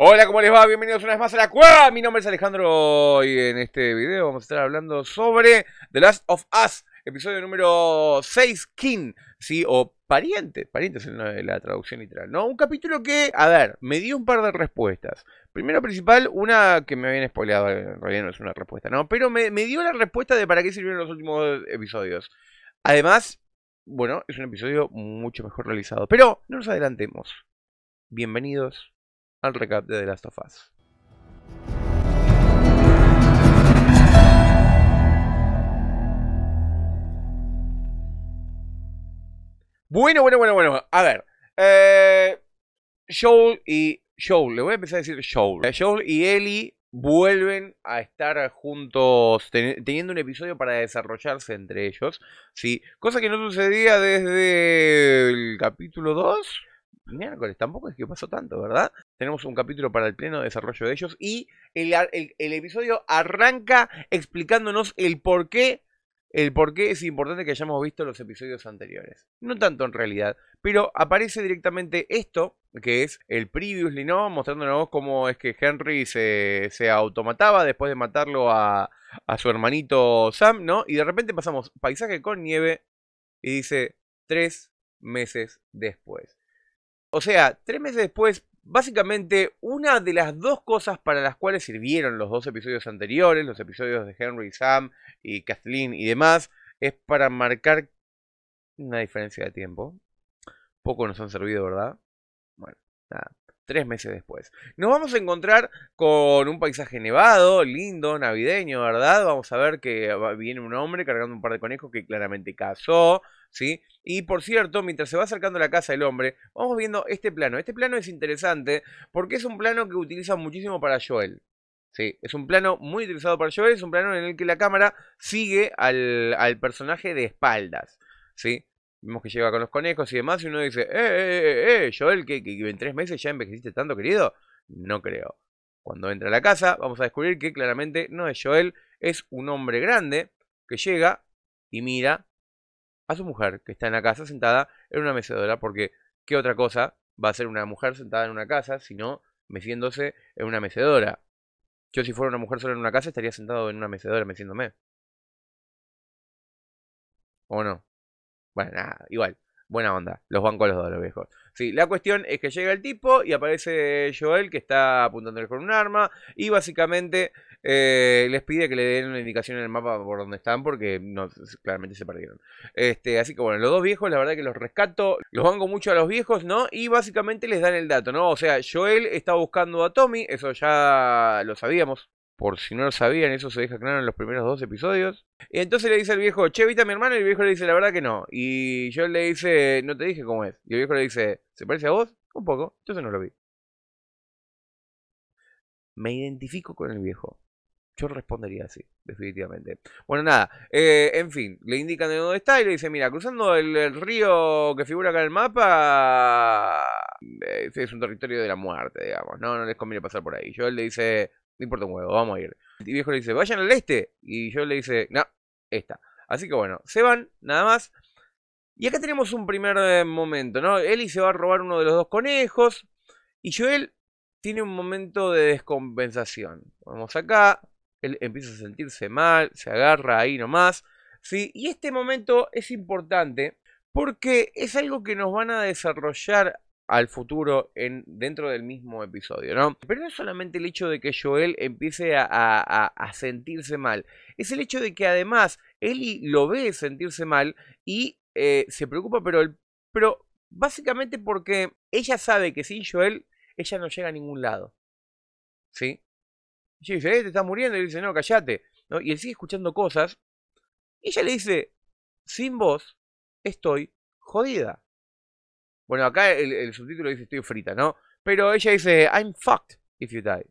Hola, ¿cómo les va? Bienvenidos una vez más a La Cueva. Mi nombre es Alejandro y en este video vamos a estar hablando sobre The Last of Us, episodio número 6, King, ¿sí? O pariente, pariente es la traducción literal, ¿no? Un capítulo que, a ver, me dio un par de respuestas. Primero principal, una que me habían spoileado, en realidad no es una respuesta, ¿no? Pero me, me dio la respuesta de para qué sirvieron los últimos episodios. Además, bueno, es un episodio mucho mejor realizado. Pero no nos adelantemos. Bienvenidos al recap de The Last of Us. Bueno, bueno, bueno, bueno. A ver. Eh, Joel y Joel. Le voy a empezar a decir Joel. Eh, Joel y Ellie vuelven a estar juntos teniendo un episodio para desarrollarse entre ellos, ¿sí? Cosa que no sucedía desde el capítulo 2 miércoles, tampoco es que pasó tanto, ¿verdad? Tenemos un capítulo para el pleno desarrollo de ellos y el, episodio arranca explicándonos el por qué el por es importante que hayamos visto los episodios anteriores. No tanto en realidad, pero aparece directamente esto, que es el previously, ¿no? Mostrándonos cómo es que Henry se, se automataba después de matarlo a, a su hermanito Sam, ¿no? Y de repente pasamos paisaje con nieve y dice tres meses después. O sea, tres meses después, básicamente una de las dos cosas para las cuales sirvieron los dos episodios anteriores, los episodios de Henry, Sam y Kathleen y demás, es para marcar una diferencia de tiempo. Poco nos han servido, ¿verdad? Bueno, nada tres meses después. Nos vamos a encontrar con un paisaje nevado, lindo, navideño, ¿verdad? Vamos a ver que viene un hombre cargando un par de conejos que claramente cazó, ¿sí? Y por cierto, mientras se va acercando a la casa del hombre, vamos viendo este plano. Este plano es interesante porque es un plano que utiliza muchísimo para Joel. Sí, es un plano muy utilizado para Joel, es un plano en el que la cámara sigue al, al personaje de espaldas. ¿sí? Vemos que llega con los conejos y demás. Y uno dice, eh, eh, eh, eh Joel, que, en tres meses ya envejeciste tanto, querido. No creo. Cuando entra a la casa, vamos a descubrir que claramente no es Joel, es un hombre grande que llega y mira a su mujer que está en la casa sentada en una mecedora, porque ¿qué otra cosa va a ser una mujer sentada en una casa sino meciéndose en una mecedora? Yo si fuera una mujer sola en una casa estaría sentado en una mecedora meciéndome. ¿O no? Bueno, nada, igual. Buena onda. Los banco a los dos, los viejos. Sí, la cuestión es que llega el tipo y aparece Joel que está apuntándole con un arma y básicamente eh, les pide que le den una indicación en el mapa por dónde están porque no, claramente se perdieron. Este, así que bueno, los dos viejos la verdad que los rescato, los banco mucho a los viejos, ¿no? Y básicamente les dan el dato, ¿no? O sea, Joel está buscando a Tommy, eso ya lo sabíamos, por si no lo sabían, eso se deja claro en los primeros dos episodios. Y entonces le dice al viejo, che, viste a mi hermano. Y el viejo le dice, la verdad que no. Y yo le dice, no te dije cómo es. Y el viejo le dice, ¿se parece a vos? Un poco. Entonces no lo vi. Me identifico con el viejo. Yo respondería así, definitivamente. Bueno, nada, eh, en fin, le indican de dónde está y le dice, mira, cruzando el, río que figura acá en el mapa, es, eh, es un territorio de la muerte, digamos, no, no les conviene pasar por ahí. Yo él le dice, no importa un huevo, vamos a ir. Y viejo le dice, vayan al este. Y yo le dice, no, esta. Así que bueno, se van, nada más. Y acá tenemos un primer eh, momento, ¿no? Eli se va a robar uno de los dos conejos. Y Joel tiene un momento de descompensación. Vamos acá. Él empieza a sentirse mal, se agarra ahí nomás. ¿sí? Y este momento es importante porque es algo que nos van a desarrollar al futuro dentro del mismo episodio, ¿no? Pero no es solamente el hecho de que Joel empiece a, sentirse mal, es el hecho de que además Eli lo ve sentirse mal y eh, se preocupa, pero, básicamente porque ella sabe que sin Joel ella no llega a ningún lado, ¿sí? Ella dice, eh, te estás muriendo, y él dice, no, callate, ¿no? Y él sigue escuchando cosas, y ella le dice, sin vos estoy jodida. Bueno, acá el, subtítulo dice estoy frita, ¿no? Pero ella dice I'm fucked if you die.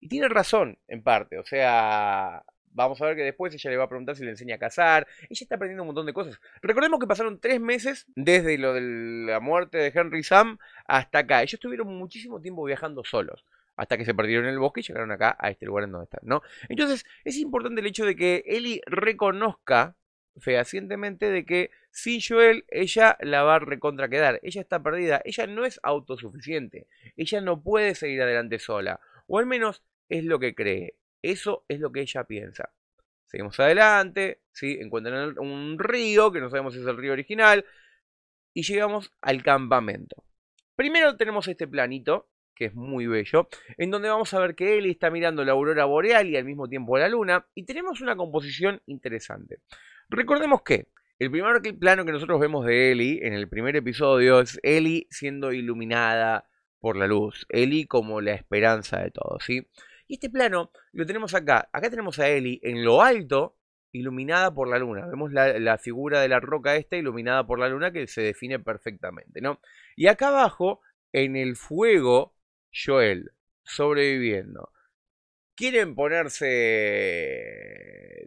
Y tiene razón, en parte. O sea, vamos a ver que después ella le va a preguntar si le enseña a cazar. Ella está aprendiendo un montón de cosas. Recordemos que pasaron tres meses desde lo de la muerte de Henry Sam hasta acá. Ellos estuvieron muchísimo tiempo viajando solos. Hasta que se perdieron en el bosque y llegaron acá a este lugar en donde están, ¿no? Entonces, es importante el hecho de que Ellie reconozca fehacientemente de que sin Joel ella la va a recontra quedar. Ella está perdida, ella no es autosuficiente, ella no puede seguir adelante sola, o al menos es lo que cree, eso es lo que ella piensa. Seguimos adelante, encuentran un río, que no sabemos si es el río original, y llegamos al campamento. Primero tenemos este planito, que es muy bello, en donde vamos a ver que Eli está mirando la aurora boreal y al mismo tiempo la luna, y tenemos una composición interesante. Recordemos que el primer plano que nosotros vemos de Eli en el primer episodio es Eli siendo iluminada por la luz, Eli como la esperanza de todo, ¿sí? Y este plano lo tenemos acá, acá tenemos a Eli en lo alto, iluminada por la luna. Vemos la, la, figura de la roca esta iluminada por la luna que se define perfectamente, ¿no? Y acá abajo, en el fuego Joel, sobreviviendo. ¿Quieren ponerse,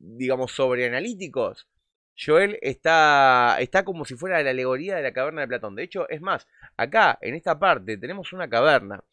digamos, sobreanalíticos? Joel está, está como si fuera la alegoría de la caverna de Platón. De hecho, es más, acá, en esta parte, tenemos una caverna.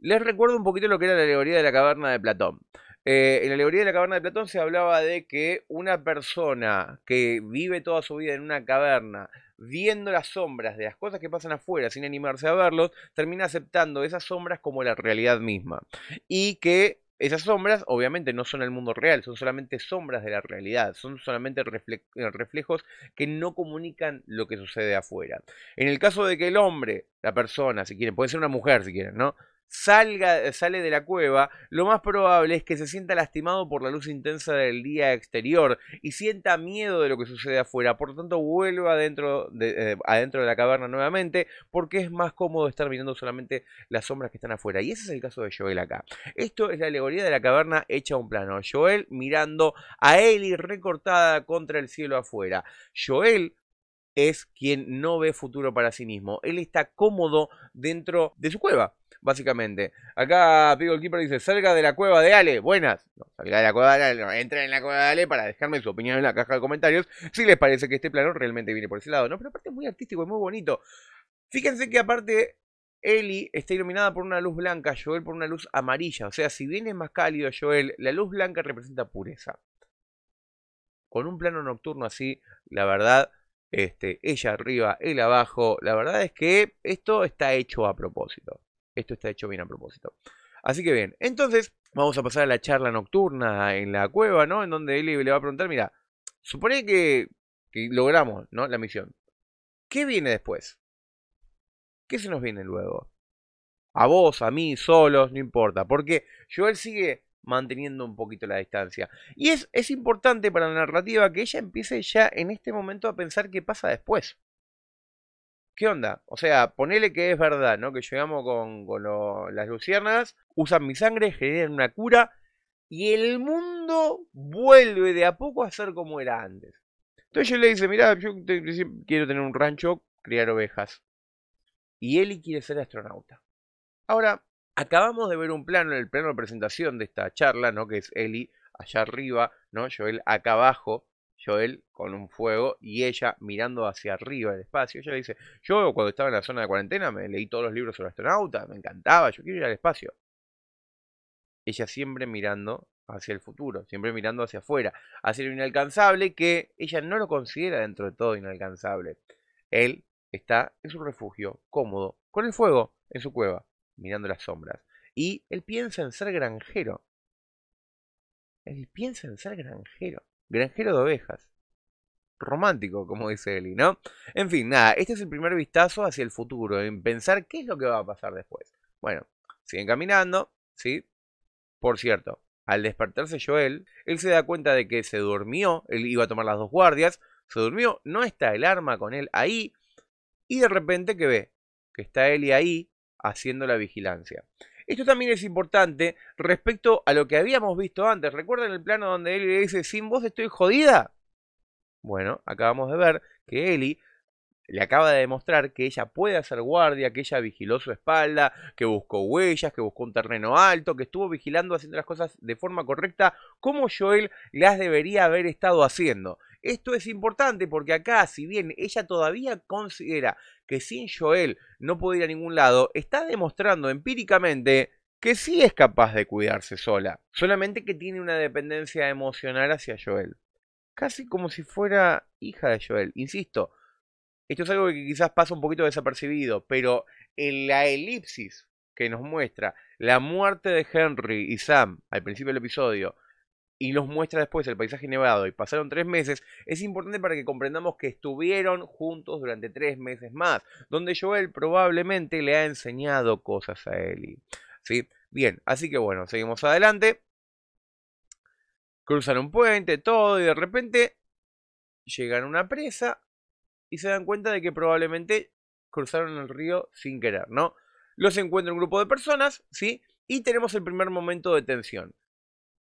Les recuerdo un poquito lo que era la alegoría de la caverna de Platón. Eh, en la alegoría de la caverna de Platón se hablaba de que una persona que vive toda su vida en una caverna, viendo las sombras de las cosas que pasan afuera sin animarse a verlos, termina aceptando esas sombras como la realidad misma. Y que esas sombras obviamente no son el mundo real, son solamente sombras de la realidad, son solamente eh, reflejos que no comunican lo que sucede afuera. En el caso de que el hombre, la persona, si quieren, puede ser una mujer si quieren, ¿no? salga, sale de la cueva, lo más probable es que se sienta lastimado por la luz intensa del día exterior y sienta miedo de lo que sucede afuera. Por lo tanto, vuelva adentro de, eh, adentro de la caverna nuevamente porque es más cómodo estar mirando solamente las sombras que están afuera. Y ese es el caso de Joel acá. Esto es la alegoría de la caverna hecha a un plano. Joel mirando a Eli recortada contra el cielo afuera. Joel es quien no ve futuro para sí mismo. Él está cómodo dentro de su cueva, básicamente. Acá Pico el Keeper dice, salga de la cueva de Ale. Buenas. No, salga de la cueva de Ale, entra en la cueva de Ale para dejarme su opinión en la caja de comentarios si les parece que este plano realmente viene por ese lado, ¿no? Pero aparte es muy artístico, es muy bonito. Fíjense que aparte Eli está iluminada por una luz blanca, Joel por una luz amarilla. O sea, si bien es más cálido Joel, la luz blanca representa pureza. Con un plano nocturno así, la verdad, este, ella arriba, él abajo. La verdad es que esto está hecho a propósito. Esto está hecho bien a propósito. Así que bien, entonces vamos a pasar a la charla nocturna en la cueva, ¿no? En donde él le va a preguntar, mira, supone que, logramos, ¿no? La misión. ¿Qué viene después? ¿Qué se nos viene luego? A vos, a mí, solos, no importa. Porque Joel sigue manteniendo un poquito la distancia. Y es, es importante para la narrativa que ella empiece ya en este momento a pensar qué pasa después. ¿Qué onda? O sea, ponele que es verdad, ¿no? Que llegamos con, con las luciernas, usan mi sangre, generan una cura y el mundo vuelve de a poco a ser como era antes. Entonces yo le dice, mira yo quiero tener un rancho, criar ovejas. Y Eli quiere ser astronauta. Ahora, Acabamos de ver un plano, en el plano de presentación de esta charla, ¿no? Que es Eli allá arriba, ¿no? Joel acá abajo, Joel con un fuego y ella mirando hacia arriba el espacio. Ella dice, yo cuando estaba en la zona de cuarentena me leí todos los libros sobre astronautas, me encantaba, yo quiero ir al espacio. Ella siempre mirando hacia el futuro, siempre mirando hacia afuera, hacia lo inalcanzable que ella no lo considera dentro de todo inalcanzable. Él está en su refugio, cómodo, con el fuego en su cueva mirando las sombras. Y él piensa en ser granjero. Él piensa en ser granjero. Granjero de ovejas. Romántico, como dice Eli, ¿no? En fin, nada, este es el primer vistazo hacia el futuro, en pensar qué es lo que va a pasar después. Bueno, siguen caminando, ¿sí? Por cierto, al despertarse Joel, él se da cuenta de que se durmió, él iba a tomar las dos guardias, se durmió, no está el arma con él ahí, y de repente que ve que está Eli ahí, haciendo la vigilancia. Esto también es importante respecto a lo que habíamos visto antes. ¿Recuerdan el plano donde Eli le dice, sin vos estoy jodida? Bueno, acabamos de ver que Eli le acaba de demostrar que ella puede hacer guardia, que ella vigiló su espalda, que buscó huellas, que buscó un terreno alto, que estuvo vigilando haciendo las cosas de forma correcta, como Joel las debería haber estado haciendo. Esto es importante porque acá, si bien ella todavía considera que sin Joel no puede ir a ningún lado, está demostrando empíricamente que sí es capaz de cuidarse sola, solamente que tiene una dependencia emocional hacia Joel. Casi como si fuera hija de Joel. Insisto, esto es algo que quizás pasa un poquito desapercibido, pero en la elipsis que nos muestra la muerte de Henry y Sam al principio del episodio y nos muestra después el paisaje nevado y pasaron tres meses, es importante para que comprendamos que estuvieron juntos durante tres meses más, donde Joel probablemente le ha enseñado cosas a Ellie. ¿Sí? Bien, así que bueno, seguimos adelante. Cruzan un puente, todo, y de repente llegan a una presa y se dan cuenta de que probablemente cruzaron el río sin querer, ¿no? Los encuentra un grupo de personas, ¿sí? Y tenemos el primer momento de tensión.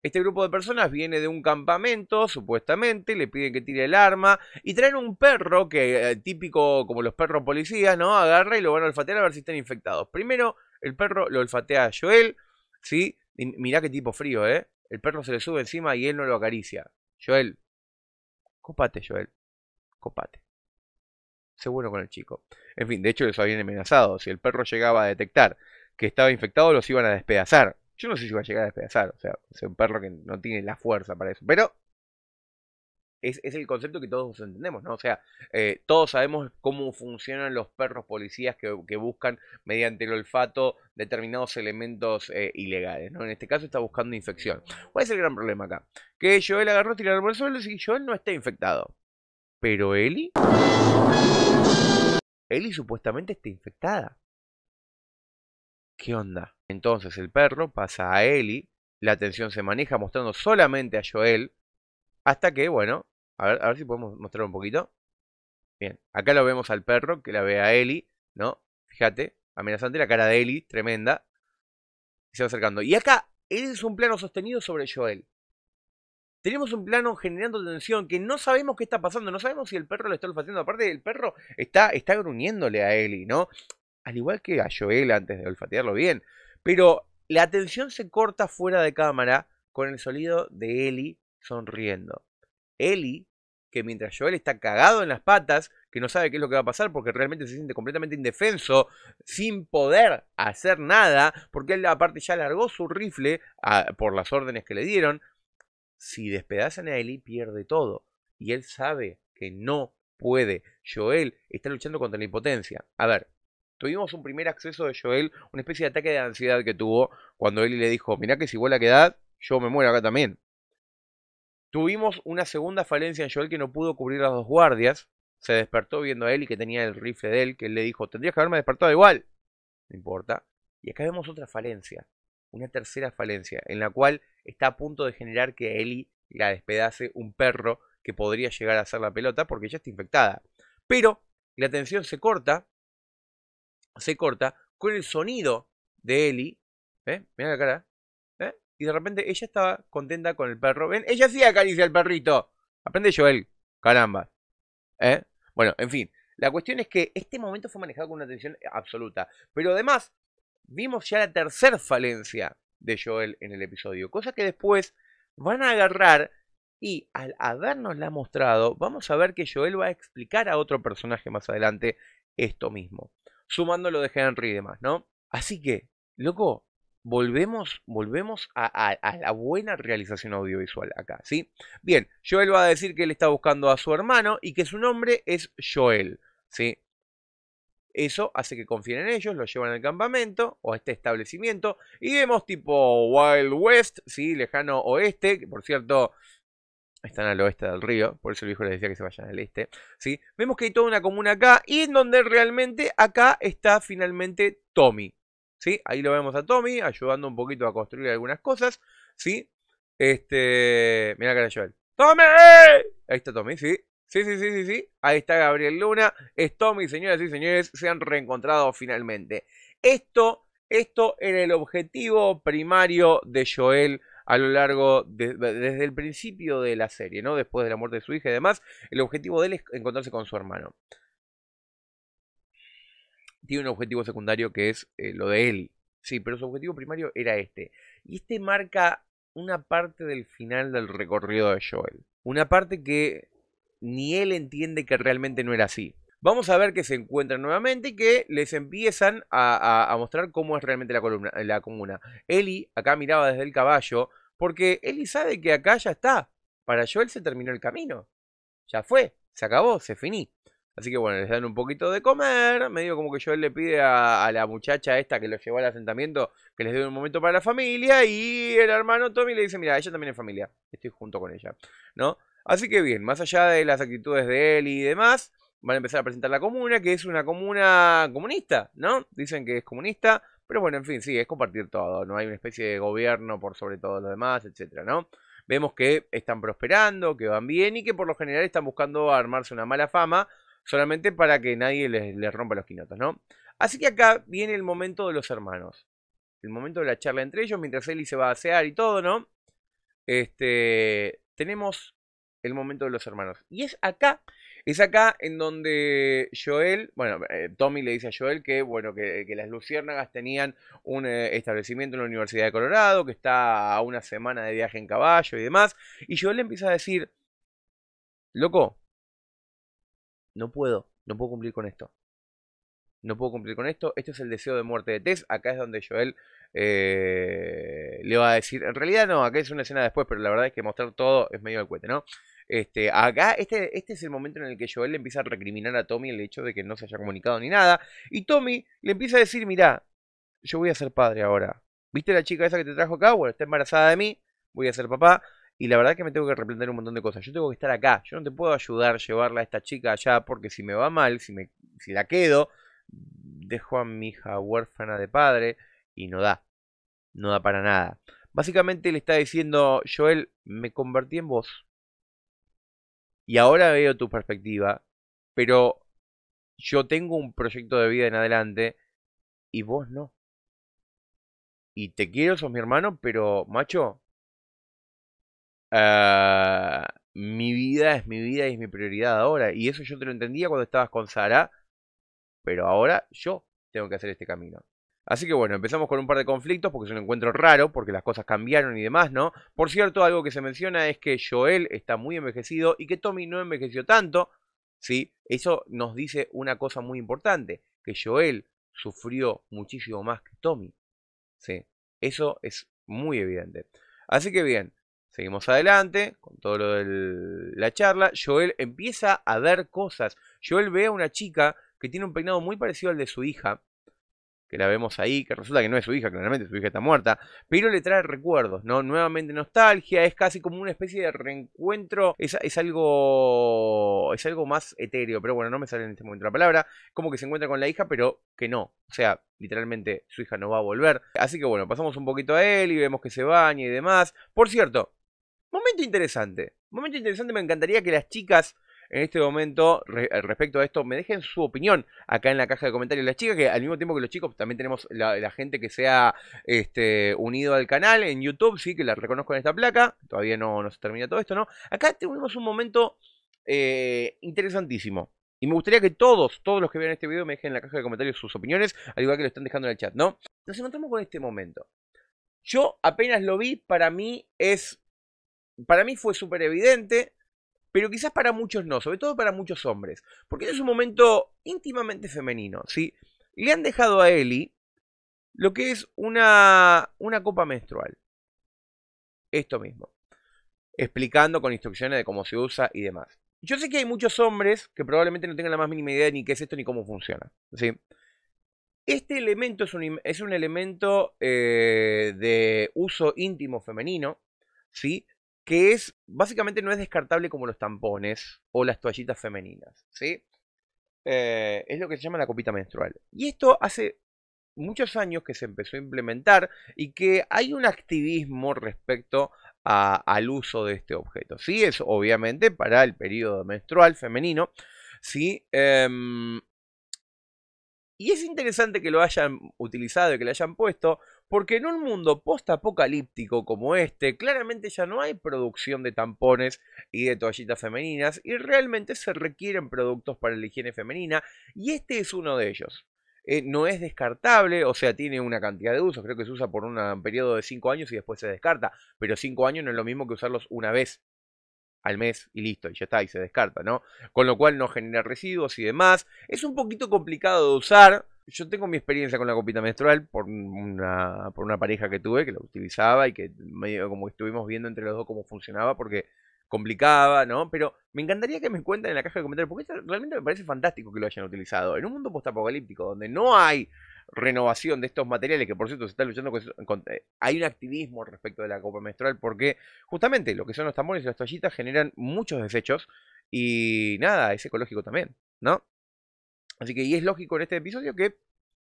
Este grupo de personas viene de un campamento, supuestamente, le piden que tire el arma y traen un perro que, eh, típico como los perros policías, ¿no? Agarra y lo van a olfatear a ver si están infectados. Primero, el perro lo olfatea a Joel, ¿sí? mira mirá qué tipo frío, ¿eh? El perro se le sube encima y él no lo acaricia. Joel, copate, Joel, copate. Seguro con el chico. En fin, de hecho, les habían amenazado. Si el perro llegaba a detectar que estaba infectado, los iban a despedazar. Yo no sé si va a llegar a despedazar, o sea, es un perro que no tiene la fuerza para eso, pero es, el concepto que todos entendemos, ¿no? O sea, eh, todos sabemos cómo funcionan los perros policías que, buscan mediante el olfato determinados elementos eh, ilegales, ¿no? En este caso está buscando infección. ¿Cuál es el gran problema acá? Que Joel agarró, tirar por el suelo y Joel no está infectado. Pero Eli... Eli supuestamente está infectada. ¿Qué onda? Entonces el perro pasa a Eli, la atención se maneja mostrando solamente a Joel, hasta que, bueno, a ver, si podemos mostrar un poquito. Bien, acá lo vemos al perro, que la ve a Eli, ¿no? Fíjate, amenazante la cara de Eli, tremenda. se va acercando. Y acá es un plano sostenido sobre Joel. Tenemos un plano generando tensión que no sabemos qué está pasando, no sabemos si el perro lo está olfateando. Aparte, el perro está, está gruñéndole a Eli, ¿no? al igual que a Joel antes de olfatearlo bien. Pero la atención se corta fuera de cámara con el sonido de Eli sonriendo. Eli, que mientras Joel está cagado en las patas, que no sabe qué es lo que va a pasar porque realmente se siente completamente indefenso, sin poder hacer nada, porque él aparte ya largó su rifle por las órdenes que le dieron. Si despedazan a Eli, pierde todo. Y él sabe que no puede. Joel está luchando contra la impotencia. A ver, Tuvimos un primer acceso de Joel, una especie de ataque de ansiedad que tuvo cuando Eli le dijo, mirá que si vuela la quedad, yo me muero acá también. Tuvimos una segunda falencia en Joel que no pudo cubrir las dos guardias. Se despertó viendo a Eli que tenía el rifle de él, que él le dijo, tendrías que haberme despertado igual. No importa. Y acá vemos otra falencia, una tercera falencia, en la cual está a punto de generar que Eli la despedace un perro que podría llegar a hacer la pelota porque ya está infectada. Pero la tensión se corta se corta con el sonido de Eli, ¿Eh? Mira la cara. ¿Eh? Y de repente ella estaba contenta con el perro. ¿Ven? Ella sí acaricia al perrito. Aprende Joel. Caramba. ¿Eh? Bueno, en fin. La cuestión es que este momento fue manejado con una atención absoluta. Pero además, vimos ya la tercera falencia de Joel en el episodio. Cosa que después van a agarrar y al habernosla mostrado, vamos a ver que Joel va a explicar a otro personaje más adelante esto mismo sumando lo de Henry y demás, ¿no? Así que, loco, volvemos, volvemos a, a, la buena realización audiovisual acá, ¿sí? Bien, Joel va a decir que él está buscando a su hermano y que su nombre es Joel, ¿sí? Eso hace que confíen en ellos, lo llevan al campamento o a este establecimiento y vemos tipo Wild West, ¿sí? Lejano oeste, que por cierto, están al oeste del río, por eso el viejo les decía que se vayan al este, ¿sí? Vemos que hay toda una comuna acá y en donde realmente acá está finalmente Tommy, ¿sí? Ahí lo vemos a Tommy ayudando un poquito a construir algunas cosas, ¿sí? Este, mira cara de Joel. ¡Tommy! Ahí está Tommy, ¿sí? Sí, sí, sí, sí, sí. Ahí está Gabriel Luna. Es Tommy, señoras y señores, se han reencontrado finalmente. Esto, esto era el objetivo primario de Joel a lo largo, desde el principio de la serie, ¿no? Después de la muerte de su hija y demás, el objetivo de él es encontrarse con su hermano. Tiene un objetivo secundario que es eh, lo de él. Sí, pero su objetivo primario era este. Y este marca una parte del final del recorrido de Joel. Una parte que ni él entiende que realmente no era así vamos a ver que se encuentran nuevamente y que les empiezan a, mostrar cómo es realmente la, columna, la comuna. Eli acá miraba desde el caballo, porque Eli sabe que acá ya está. Para Joel se terminó el camino. Ya fue, se acabó, se finí. Así que bueno, les dan un poquito de comer, medio como que Joel le pide a, la muchacha esta que lo llevó al asentamiento que les dé un momento para la familia y el hermano Tommy le dice, mira, ella también es familia, estoy junto con ella, ¿no? Así que bien, más allá de las actitudes de él y demás, van a empezar a presentar la comuna, que es una comuna comunista, ¿no? Dicen que es comunista, pero bueno, en fin, sí, es compartir todo, ¿no? Hay una especie de gobierno por sobre todo los demás, etcétera, ¿no? Vemos que están prosperando, que van bien y que por lo general están buscando armarse una mala fama solamente para que nadie les, rompa los quinotos, ¿no? Así que acá viene el momento de los hermanos. El momento de la charla entre ellos, mientras Eli se va a asear y todo, ¿no? Este. Tenemos el momento de los hermanos. Y es acá es acá en donde Joel, bueno, eh, Tommy le dice a Joel que, bueno, que, las luciérnagas tenían un eh, establecimiento en la Universidad de Colorado, que está a una semana de viaje en caballo y demás. Y Joel le empieza a decir, loco, no puedo, no puedo cumplir con esto. No puedo cumplir con esto. Esto es el deseo de muerte de Tess. Acá es donde Joel eh, le va a decir. En realidad, no, acá es una escena después, pero la verdad es que mostrar todo es medio de cuete, ¿no? Este, acá, este, este es el momento en el que Joel le empieza a recriminar a Tommy el hecho de que no se haya comunicado ni nada. Y Tommy le empieza a decir, mirá, yo voy a ser padre ahora. ¿Viste la chica esa que te trajo acá? Bueno, está embarazada de mí, voy a ser papá. Y la verdad que me tengo que replantear un montón de cosas. Yo tengo que estar acá. Yo no te puedo ayudar a llevarla a esta chica allá porque si me va mal, si, me, si la quedo, dejo a mi hija huérfana de padre y no da. No da para nada. Básicamente le está diciendo, Joel, me convertí en vos y ahora veo tu perspectiva, pero yo tengo un proyecto de vida en adelante y vos no. Y te quiero, sos mi hermano, pero macho, ah, mi vida es mi vida y es mi prioridad ahora. Y eso yo te lo entendía cuando estabas con Sara, pero ahora yo tengo que hacer este camino. Así que bueno, empezamos con un par de conflictos porque es un encuentro raro, porque las cosas cambiaron y demás, ¿no? Por cierto, algo que se menciona es que Joel está muy envejecido y que Tommy no envejeció tanto, ¿sí? Eso nos dice una cosa muy importante, que Joel sufrió muchísimo más que Tommy, ¿sí? Eso es muy evidente. Así que bien, seguimos adelante con todo lo de la charla. Joel empieza a ver cosas. Joel ve a una chica que tiene un peinado muy parecido al de su hija, que la vemos ahí, que resulta que no es su hija, claramente su hija está muerta, pero le trae recuerdos, ¿no? Nuevamente nostalgia, es casi como una especie de reencuentro, es, es algo es algo más etéreo, pero bueno, no me sale en este momento la palabra, como que se encuentra con la hija, pero que no, o sea, literalmente su hija no va a volver. Así que bueno, pasamos un poquito a él y vemos que se baña y demás. Por cierto, momento interesante, momento interesante, me encantaría que las chicas en este momento respecto a esto. Me dejen su opinión acá en la caja de comentarios. Las chicas, que al mismo tiempo que los chicos, también tenemos la, gente que se ha este, unido al canal en YouTube, sí, que la reconozco en esta placa. Todavía no, nos se termina todo esto, ¿no? Acá tenemos un momento eh, interesantísimo. Y me gustaría que todos, todos los que vean este video me dejen en la caja de comentarios sus opiniones, al igual que lo están dejando en el chat, ¿no? Nos encontramos con este momento. Yo apenas lo vi, para mí es... Para mí fue súper evidente, pero quizás para muchos no, sobre todo para muchos hombres, porque este es un momento íntimamente femenino, ¿sí? Le han dejado a Eli lo que es una, una copa menstrual. Esto mismo. Explicando con instrucciones de cómo se usa y demás. Yo sé que hay muchos hombres que probablemente no tengan la más mínima idea de ni qué es esto ni cómo funciona. ¿sí? Este elemento es un, es un elemento eh, de uso íntimo femenino, ¿sí? que es, básicamente no es descartable como los tampones o las toallitas femeninas, ¿sí? Eh, es lo que se llama la copita menstrual. Y esto hace muchos años que se empezó a implementar y que hay un activismo respecto al uso de este objeto. Sí, es obviamente para el periodo menstrual femenino, ¿sí? Em, y es interesante que lo hayan utilizado y que le hayan puesto, porque en un mundo post apocalíptico como este, claramente ya no hay producción de tampones y de toallitas femeninas y realmente se requieren productos para la higiene femenina y este es uno de ellos. Eh, no es descartable, o sea, tiene una cantidad de usos, creo que se usa por un periodo de 5 años y después se descarta, pero 5 años no es lo mismo que usarlos una vez al mes y listo, y ya está, y se descarta, ¿no? Con lo cual no genera residuos y demás. Es un poquito complicado de usar, yo tengo mi experiencia con la copita menstrual por una, por una pareja que tuve que la utilizaba y que medio como estuvimos viendo entre los dos cómo funcionaba porque complicaba, ¿no? Pero me encantaría que me cuenten en la caja de comentarios porque realmente me parece fantástico que lo hayan utilizado. En un mundo postapocalíptico donde no hay renovación de estos materiales, que por cierto se está luchando con, eh, hay un activismo respecto de la copa menstrual, porque justamente lo que son los tambores y las toallitas generan muchos desechos y nada, es ecológico también, ¿no? Así que, y es lógico en este episodio que,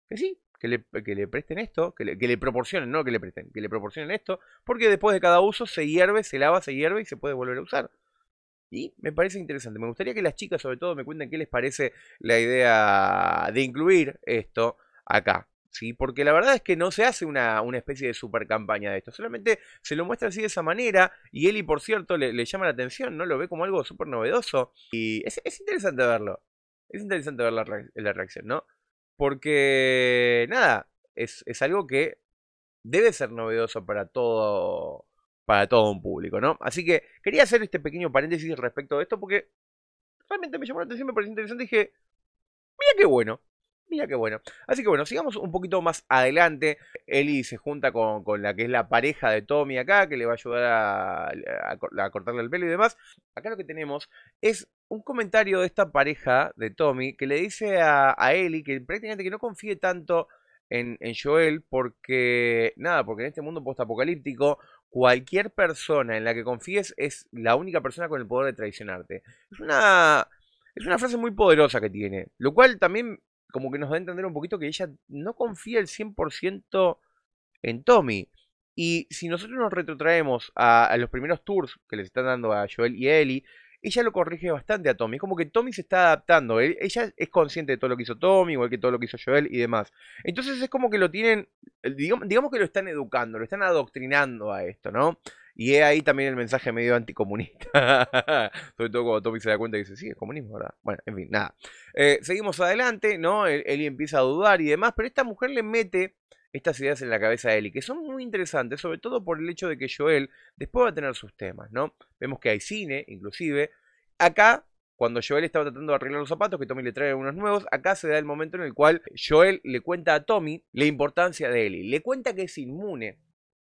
que sí, que le, presten esto, que le, proporcionen, no que le presten, que le proporcionen esto, porque después de cada uso se hierve, se lava, se hierve y se puede volver a usar. Y me parece interesante. Me gustaría que las chicas, sobre todo, me cuenten qué les parece la idea de incluir esto acá. ¿sí? Porque la verdad es que no se hace una, una especie de super campaña de esto. Solamente se lo muestra así de esa manera. Y Eli, por cierto, le, llama la atención, ¿no? Lo ve como algo súper novedoso. Y es interesante verlo es interesante ver la, reacción, ¿no? Porque, nada, es, algo que debe ser novedoso para todo, para todo un público, ¿no? Así que quería hacer este pequeño paréntesis respecto de esto porque realmente me llamó la atención, me pareció interesante y dije, mira qué bueno, Mira qué bueno. Así que bueno, sigamos un poquito más adelante. Ellie se junta con, la que es la pareja de Tommy acá, que le va a ayudar a cortarle el pelo y demás. Acá lo que tenemos es un comentario de esta pareja de Tommy que le dice a, a Ellie que prácticamente que no confíe tanto en, Joel porque, nada, porque en este mundo postapocalíptico cualquier persona en la que confíes es la única persona con el poder de traicionarte. Es una, es una frase muy poderosa que tiene, lo cual también como que nos da a entender un poquito que ella no confía el 100% en Tommy. Y si nosotros nos retrotraemos a, a, los primeros tours que les están dando a Joel y a Ellie, ella lo corrige bastante a Tommy. Es como que Tommy se está adaptando. ella es consciente de todo lo que hizo Tommy, igual que todo lo que hizo Joel y demás. Entonces es como que lo tienen, eh, digamos, que lo están educando, lo están adoctrinando a esto, ¿no? Y es ahí también el mensaje medio anticomunista. Sobre todo cuando Tommy se da cuenta y dice, sí, es comunismo, ¿verdad? Bueno, en fin, nada. Eh, seguimos adelante, ¿no? E-, él, empieza a dudar y demás, pero esta mujer le mete estas ideas en la cabeza de Eli, que son muy interesantes, sobre todo por el hecho de que Joel después va a tener sus temas, ¿no? Vemos que hay cine, inclusive. Acá, cuando Joel estaba tratando de arreglar los zapatos, que Tommy le trae unos nuevos, acá se da el momento en el cual Joel le cuenta a Tommy la importancia de Eli. Le cuenta que es inmune.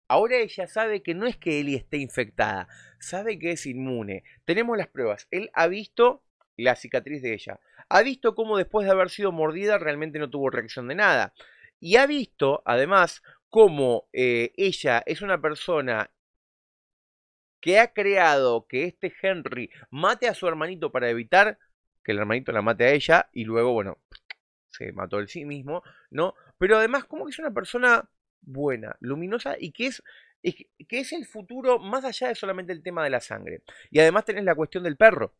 Ahora ella sabe que no es que Eli esté infectada, sabe que es inmune. Tenemos las pruebas. Él ha visto la cicatriz de ella. Ha visto cómo después de haber sido mordida realmente no tuvo reacción de nada y ha visto además cómo eh, ella es una persona que ha creado que este Henry mate a su hermanito para evitar que el hermanito la mate a ella y luego, bueno, se mató el sí mismo, ¿no? Pero además como que es una persona buena, luminosa y que es que es el futuro más allá de solamente el tema de la sangre. Y además tenés la cuestión del perro,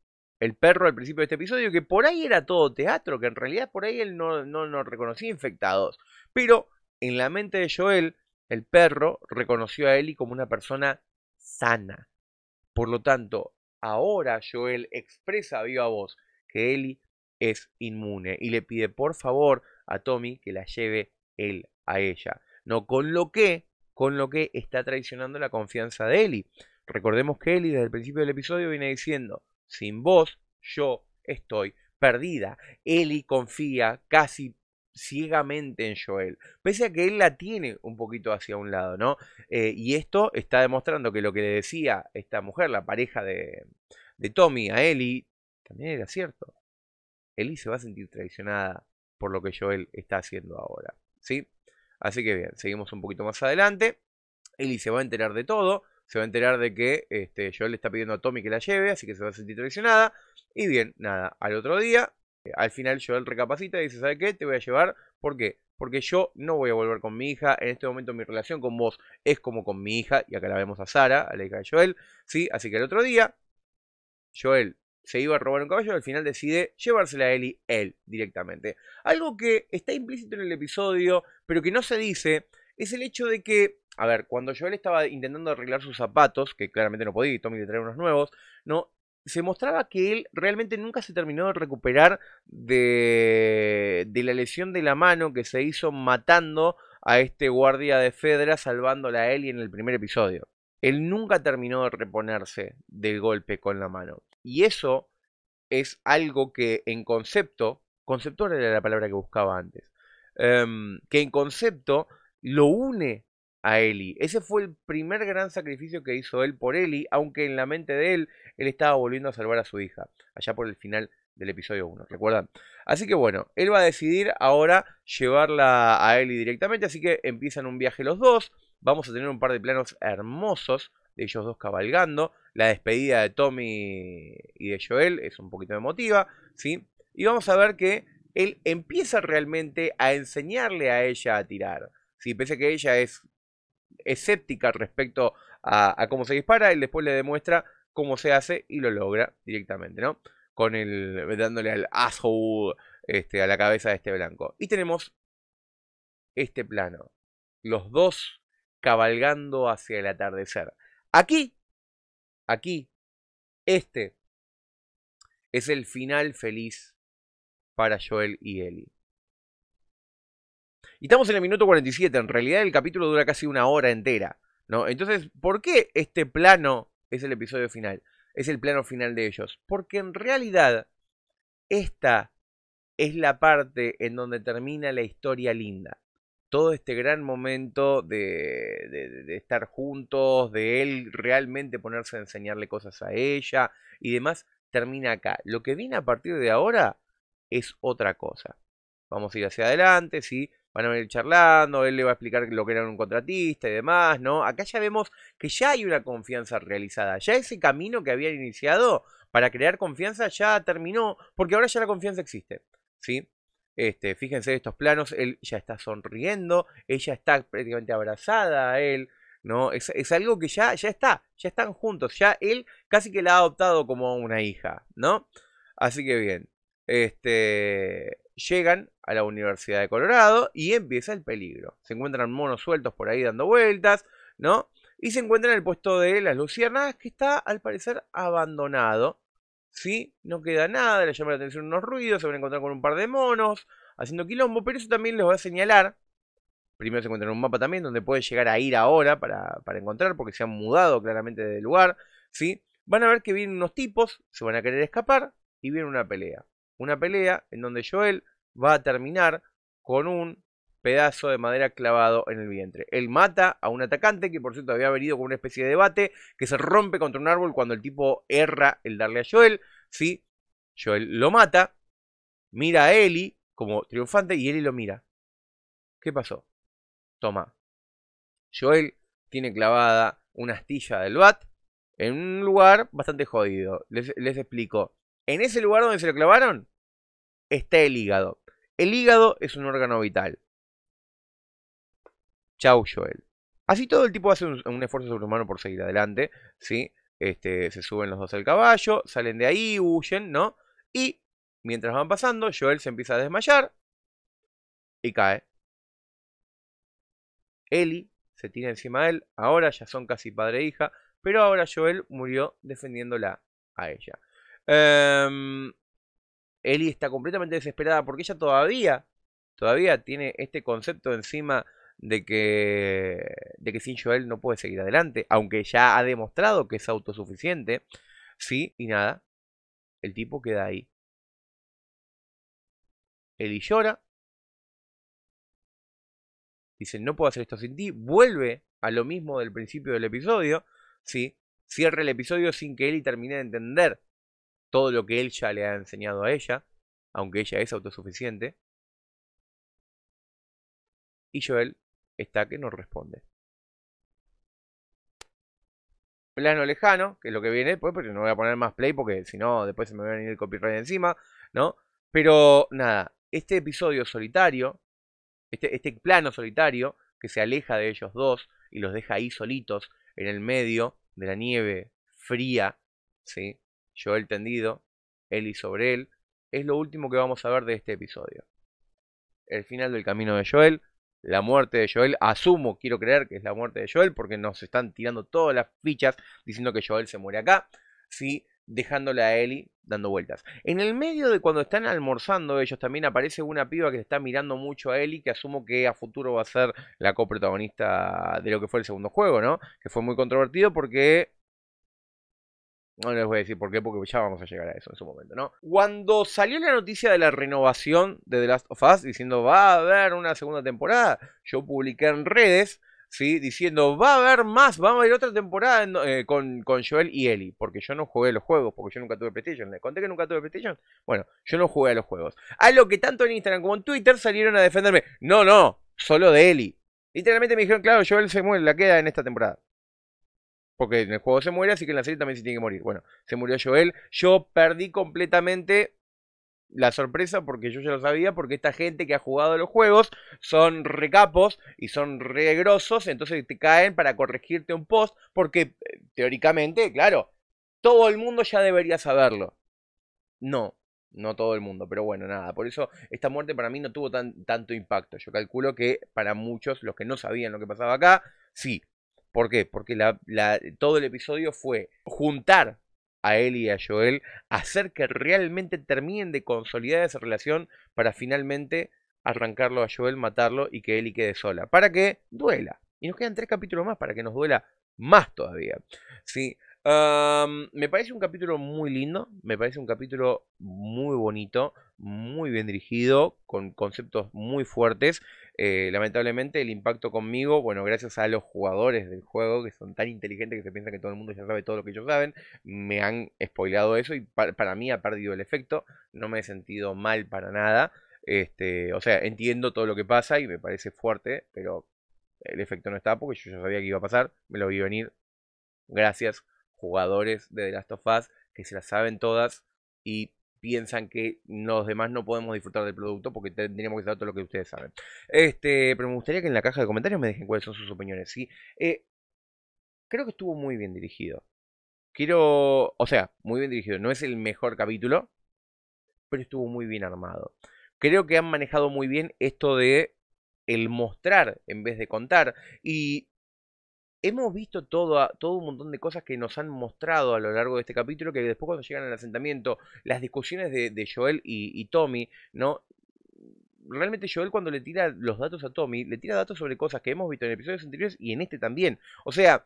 el perro al principio de este episodio, que por ahí era todo teatro, que en realidad por ahí él no, nos reconocía infectados. Pero en la mente de Joel, el perro reconoció a Eli como una persona sana. Por lo tanto, ahora Joel expresa a viva voz que Eli es inmune y le pide por favor a Tommy que la lleve él a ella. No, con lo que, con lo que está traicionando la confianza de Eli. Recordemos que Ellie desde el principio del episodio viene diciendo, sin vos, yo estoy perdida. Eli confía casi ciegamente en Joel, pese a que él la tiene un poquito hacia un lado, ¿no? Eh, y esto está demostrando que lo que le decía esta mujer, la pareja de, Tommy a Eli, también era cierto. Eli se va a sentir traicionada por lo que Joel está haciendo ahora, ¿sí? Así que bien, seguimos un poquito más adelante. Eli se va a enterar de todo se va a enterar de que este, Joel le está pidiendo a Tommy que la lleve, así que se va a sentir traicionada. Y bien, nada, al otro día, eh, al final Joel recapacita y dice, ¿sabes qué? Te voy a llevar, ¿por qué? Porque yo no voy a volver con mi hija, en este momento mi relación con vos es como con mi hija, y acá la vemos a Sara, a la hija de Joel, ¿sí? Así que al otro día, Joel se iba a robar un caballo, al final decide llevársela a Ellie él directamente. Algo que está implícito en el episodio, pero que no se dice, es el hecho de que a ver, cuando Joel estaba intentando arreglar sus zapatos, que claramente no podía y Tommy le traía unos nuevos, ¿no? Se mostraba que él realmente nunca se terminó de recuperar de, la lesión de la mano que se hizo matando a este guardia de Fedra, salvándola a él en el primer episodio. Él nunca terminó de reponerse del golpe con la mano. Y eso es algo que en concepto, conceptual era la palabra que buscaba antes, em, que en concepto lo une a Eli. Ese fue el primer gran sacrificio que hizo él por Eli, aunque en la mente de él, él estaba volviendo a salvar a su hija, allá por el final del episodio 1, ¿recuerdan? Así que bueno, él va a decidir ahora llevarla a Eli directamente, así que empiezan un viaje los dos, vamos a tener un par de planos hermosos de ellos dos cabalgando, la despedida de Tommy y de Joel es un poquito emotiva, ¿sí? Y vamos a ver que él empieza realmente a enseñarle a ella a tirar. Sí, pese a que ella es escéptica respecto a, cómo se dispara, él después le demuestra cómo se hace y lo logra directamente, ¿no? Con el, dándole al asshole este, a la cabeza de este blanco. Y tenemos este plano, los dos cabalgando hacia el atardecer. Aquí, aquí, este es el final feliz para Joel y Ellie. Y estamos en el minuto 47, en realidad el capítulo dura casi una hora entera, ¿no? Entonces, ¿por qué este plano es el episodio final? Es el plano final de ellos. Porque en realidad esta es la parte en donde termina la historia linda. Todo este gran momento de, de, de estar juntos, de él realmente ponerse a enseñarle cosas a ella y demás, termina acá. Lo que viene a partir de ahora es otra cosa. Vamos a ir hacia adelante, sí, van a venir charlando, él le va a explicar lo que era un contratista y demás, ¿no? Acá ya vemos que ya hay una confianza realizada, ya ese camino que habían iniciado para crear confianza ya terminó, porque ahora ya la confianza existe, ¿sí? Este, fíjense estos planos, él ya está sonriendo, ella está prácticamente abrazada a él, ¿no? Es, algo que ya, ya está, ya están juntos, ya él casi que la ha adoptado como una hija, ¿no? Así que bien, este, Llegan a la Universidad de Colorado y empieza el peligro. Se encuentran monos sueltos por ahí dando vueltas, ¿no? Y se encuentran en el puesto de las luciernas que está al parecer abandonado. ¿Sí? No queda nada, le llama la atención unos ruidos, se van a encontrar con un par de monos haciendo quilombo, pero eso también les va a señalar primero se encuentran en un mapa también donde puede llegar a ir ahora para, para, encontrar, porque se han mudado claramente de lugar, ¿sí? Van a ver que vienen unos tipos, se van a querer escapar y viene una pelea. Una pelea en donde Joel va a terminar con un pedazo de madera clavado en el vientre. Él mata a un atacante que por cierto había venido con una especie de debate que se rompe contra un árbol cuando el tipo erra el darle a Joel. ¿sí? Joel lo mata, mira a Eli como triunfante y Eli lo mira. ¿Qué pasó? Toma. Joel tiene clavada una astilla del bat en un lugar bastante jodido. les explico. En ese lugar donde se lo clavaron está el hígado. El hígado es un órgano vital. Chau, Joel. Así todo el tipo hace un, esfuerzo sobrehumano por seguir adelante, ¿sí? Este, se suben los dos al caballo, salen de ahí, huyen, ¿no? Y mientras van pasando, Joel se empieza a desmayar y cae. Eli se tira encima de él, ahora ya son casi padre e hija, pero ahora Joel murió defendiéndola a ella. Em, Ellie está completamente desesperada porque ella todavía, todavía tiene este concepto encima de que, de que sin Joel no puede seguir adelante, aunque ya ha demostrado que es autosuficiente. Sí, y nada, el tipo queda ahí. Ellie llora. Dice, no puedo hacer esto sin ti. Vuelve a lo mismo del principio del episodio. Sí, cierra el episodio sin que Ellie termine de entender todo lo que él ya le ha enseñado a ella, aunque ella es autosuficiente. Y Joel está que no responde. Plano lejano, que es lo que viene después, porque no voy a poner más play porque si no, después se me va a venir el copyright encima, ¿no? Pero nada, este episodio solitario, este, este plano solitario, que se aleja de ellos dos y los deja ahí solitos en el medio de la nieve fría, ¿sí? Joel tendido, Ellie sobre él, es lo último que vamos a ver de este episodio. El final del camino de Joel, la muerte de Joel, asumo, quiero creer que es la muerte de Joel, porque nos están tirando todas las fichas diciendo que Joel se muere acá, ¿sí? dejándole a Ellie dando vueltas. En el medio de cuando están almorzando ellos también aparece una piba que está mirando mucho a Ellie, que asumo que a futuro va a ser la coprotagonista de lo que fue el segundo juego, ¿no? Que fue muy controvertido porque no les voy a decir por qué, porque ya vamos a llegar a eso en su momento, ¿no? Cuando salió la noticia de la renovación de The Last of Us diciendo va a haber una segunda temporada, yo publiqué en redes, ¿sí? Diciendo va a haber más, va a haber otra temporada eh, con, Joel y Ellie, porque yo no jugué los juegos, porque yo nunca tuve PlayStation. le conté que nunca tuve PlayStation? Bueno, yo no jugué a los juegos. A lo que tanto en Instagram como en Twitter salieron a defenderme, no, no, solo de Ellie. Literalmente me dijeron, claro, Joel se muere, la queda en esta temporada. Porque en el juego se muere, así que en la serie también se tiene que morir. Bueno, se murió Joel. Yo perdí completamente la sorpresa porque yo ya lo sabía, porque esta gente que ha jugado los juegos son recapos y son regrosos, entonces te caen para corregirte un post, porque eh, teóricamente, claro, todo el mundo ya debería saberlo. No, no todo el mundo, pero bueno, nada, por eso esta muerte para mí no tuvo tanto impacto. Yo calculo que para muchos, los que no sabían lo que pasaba acá, sí, ¿Por qué? Porque todo el episodio fue juntar a él y a Joel, hacer que realmente terminen de consolidar esa relación para finalmente arrancarlo a Joel, matarlo y que Eli quede sola. Para que duela. Y nos quedan tres capítulos más para que nos duela más todavía. ¿sí? me parece un capítulo muy lindo, me parece un capítulo muy bonito, muy bien dirigido, con conceptos muy fuertes. Eh, lamentablemente el impacto conmigo, bueno, gracias a los jugadores del juego que son tan inteligentes que se piensan que todo el mundo ya sabe todo lo que ellos saben, me han spoilado eso y para mí ha perdido el efecto, no me he sentido mal para nada. Este, o sea, entiendo todo lo que pasa y me parece fuerte, pero el efecto no está porque yo ya sabía que iba a pasar, me lo vi venir. Gracias jugadores de The Last of Us que se las saben todas y piensan que los demás no podemos disfrutar del producto porque tendríamos que saber todo lo que ustedes saben. Este, pero me gustaría que en la caja de comentarios me dejen cuáles son sus opiniones. ¿sí? Eh, creo que estuvo muy bien dirigido. Quiero, o sea, muy bien dirigido. No es el mejor capítulo, pero estuvo muy bien armado. Creo que han manejado muy bien esto de el mostrar en vez de contar. Y hemos visto todo, todo un montón de cosas que nos han mostrado a lo largo de este capítulo, que después cuando llegan al asentamiento, las discusiones de, Joel y, Tommy, ¿no? Realmente Joel cuando le tira los datos a Tommy, le tira datos sobre cosas que hemos visto en episodios anteriores y en este también. O sea,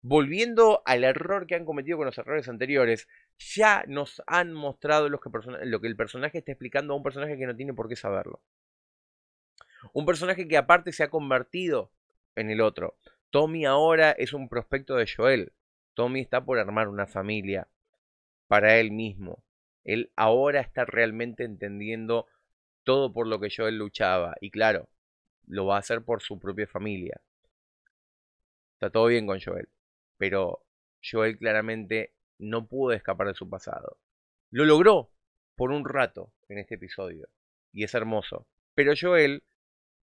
volviendo al error que han cometido con los errores anteriores, ya nos han mostrado lo que el personaje está explicando a un personaje que no tiene por qué saberlo. Un personaje que aparte se ha convertido en el otro. Tommy ahora es un prospecto de Joel. Tommy está por armar una familia para él mismo. Él ahora está realmente entendiendo todo por lo que Joel luchaba. Y claro, lo va a hacer por su propia familia. Está todo bien con Joel. Pero Joel claramente no pudo escapar de su pasado. Lo logró por un rato en este episodio. Y es hermoso. Pero Joel,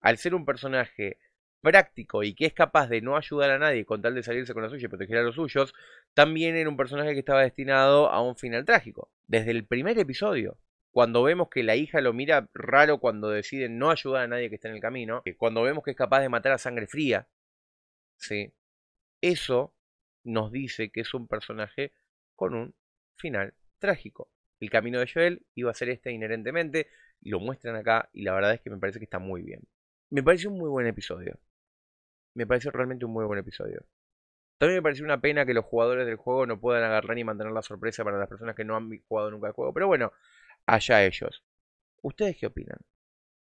al ser un personaje práctico y que es capaz de no ayudar a nadie con tal de salirse con la suya y proteger a los suyos, también era un personaje que estaba destinado a un final trágico. Desde el primer episodio, cuando vemos que la hija lo mira raro cuando decide no ayudar a nadie que está en el camino, eh, cuando vemos que es capaz de matar a sangre fría, ¿sí? eso nos dice que es un personaje con un final trágico. El camino de Joel iba a ser este inherentemente, lo muestran acá y la verdad es que me parece que está muy bien. Me parece un muy buen episodio me pareció realmente un muy buen episodio. También me pareció una pena que los jugadores del juego no puedan agarrar ni mantener la sorpresa para las personas que no han jugado nunca el juego. Pero bueno, allá ellos. ¿Ustedes qué opinan?